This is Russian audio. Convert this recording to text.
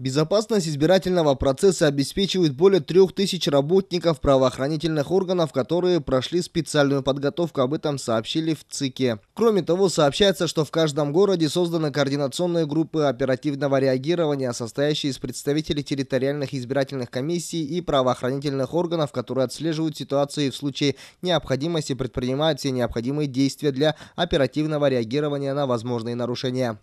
Безопасность избирательного процесса обеспечивает более 3000 работников правоохранительных органов, которые прошли специальную подготовку, об этом сообщили в ЦИКе. Кроме того, сообщается, что в каждом городе созданы координационные группы оперативного реагирования, состоящие из представителей территориальных избирательных комиссий и правоохранительных органов, которые отслеживают ситуацию и в случае необходимости предпринимают все необходимые действия для оперативного реагирования на возможные нарушения.